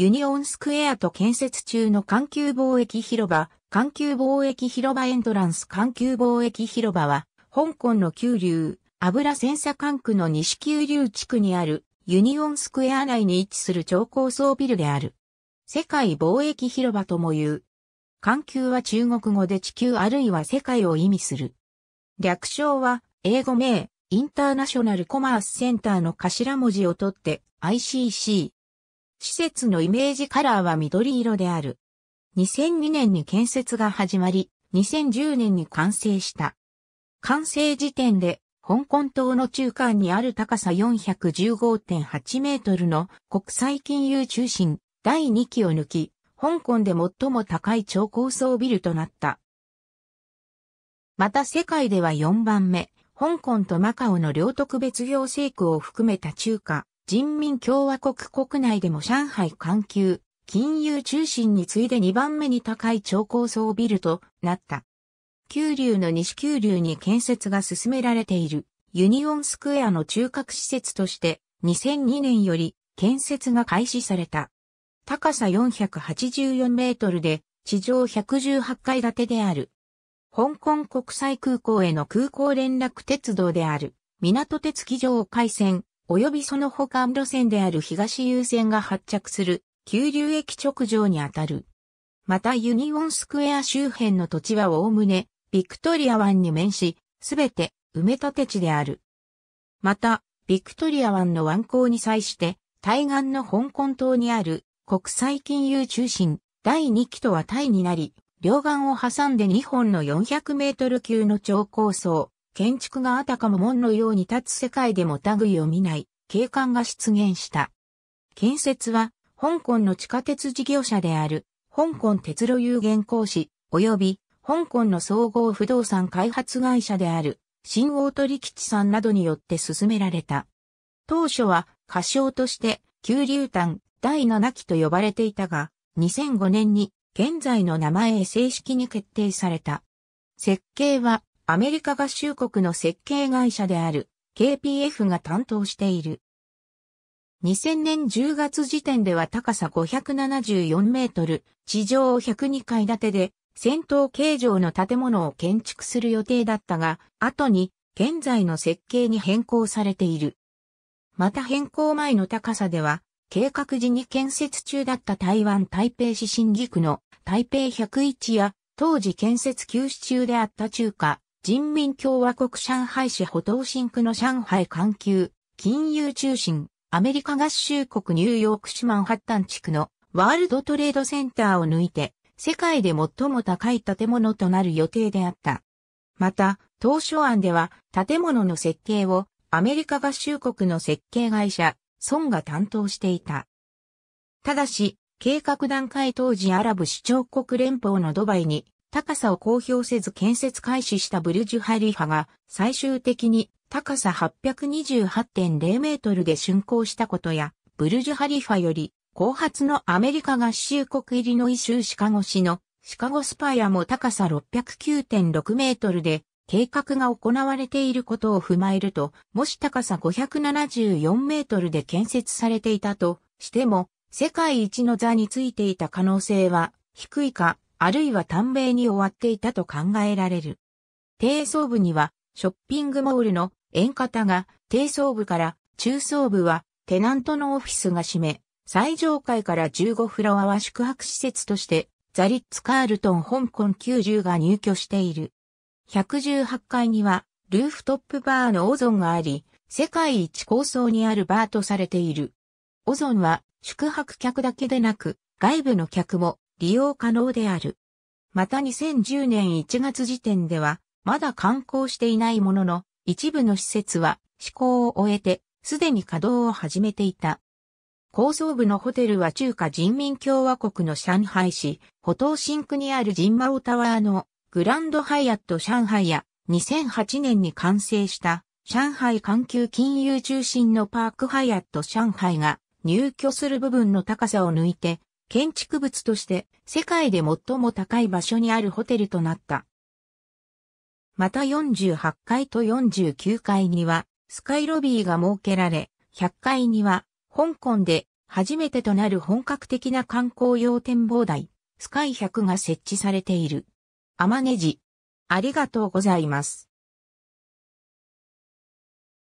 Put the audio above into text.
ユニオンスクエアと建設中の環球貿易広場、環球貿易広場エントランス環球貿易広場は、香港の九流、油センサ管区の西九流地区にあるユニオンスクエア内に位置する超高層ビルである。世界貿易広場とも言う。環球は中国語で地球あるいは世界を意味する。略称は英語名インターナショナルコマースセンターの頭文字を取って ICC 施設のイメージカラーは緑色である。2002年に建設が始まり、2010年に完成した。完成時点で、香港島の中間にある高さ415.8メートルの国際金融中心第2期を抜き、香港で最も高い超高層ビルとなった。また世界では4番目、香港とマカオの両特別行政区を含めた中華、人民共和国国内でも上海環球、金融中心に次いで2番目に高い超高層ビルとなった。九流の西九流に建設が進められているユニオンスクエアの中核施設として2002年より建設が開始された。高さ484メートルで地上118階建てである。香港国際空港への空港連絡鉄道である港鉄機場を改線及びその保管路線である東優先が発着する、急流駅直上にあたる。またユニオンスクエア周辺の土地はおおむね、ビクトリア湾に面し、すべて埋め立て地である。また、ビクトリア湾の湾口に際して、対岸の香港島にある国際金融中心第2期とはタイになり、両岸を挟んで2本の400メートル級の超高層建築があたかも門のように立つ世界でも類を見ない景観が出現した。建設は、香港の地下鉄事業者である、香港鉄路有限公司、及び、香港の総合不動産開発会社である、新大鳥吉さんなどによって進められた。当初は、仮称として、九流丹第7期と呼ばれていたが、2005年に現在の名前へ正式に決定された。設計はアメリカ合衆国の設計会社である KPF が担当している。2000年10月時点では高さ574メートル、地上102階建てで、戦闘形状の建物を建築する予定だったが、後に現在の設計に変更されている。また変更前の高さでは、計画時に建設中だった台湾台北市新義区の台北101や、当時建設休止中であった中華人民共和国上海市歩東新区の上海環球、金融中心、アメリカ合衆国ニューヨーク市マンハッタン地区のワールドトレードセンターを抜いて、世界で最も高い建物となる予定であった。また、当初案では建物の設計をアメリカ合衆国の設計会社、ソンが担当していた。ただし、計画段階当時アラブ首長国連邦のドバイに高さを公表せず建設開始したブルジュハリファが最終的に高さ828.0メートルで竣工したことや、ブルジュハリファより後発のアメリカ合衆国入りのイ州シカゴ市のシカゴスパイアも高さ609.6メートルで計画が行われていることを踏まえると、もし高さ574メートルで建設されていたとしても、世界一の座についていた可能性は低いかあるいは短命に終わっていたと考えられる。低層部には、ショッピングモールの円形が低層部から中層部はテナントのオフィスが占め、最上階から15フロアは宿泊施設としてザリッツ・カールトン香港90が入居している。118階にはルーフトップバーのオゾンがあり、世界一高層にあるバーとされている。オゾンは宿泊客だけでなく、外部の客も利用可能である。また2010年1月時点では、まだ観光していないものの、一部の施設は施工を終えて、すでに稼働を始めていた。高層部のホテルは中華人民共和国の上海市、保東新区にあるジンマオタワーのグランドハイアット上海や2008年に完成した上海環球金融中心のパークハイアット上海が入居する部分の高さを抜いて建築物として世界で最も高い場所にあるホテルとなった。また48階と49階にはスカイロビーが設けられ、100階には香港で初めてとなる本格的な観光用展望台、スカイ100が設置されている。天ネジ。ありがとうございます。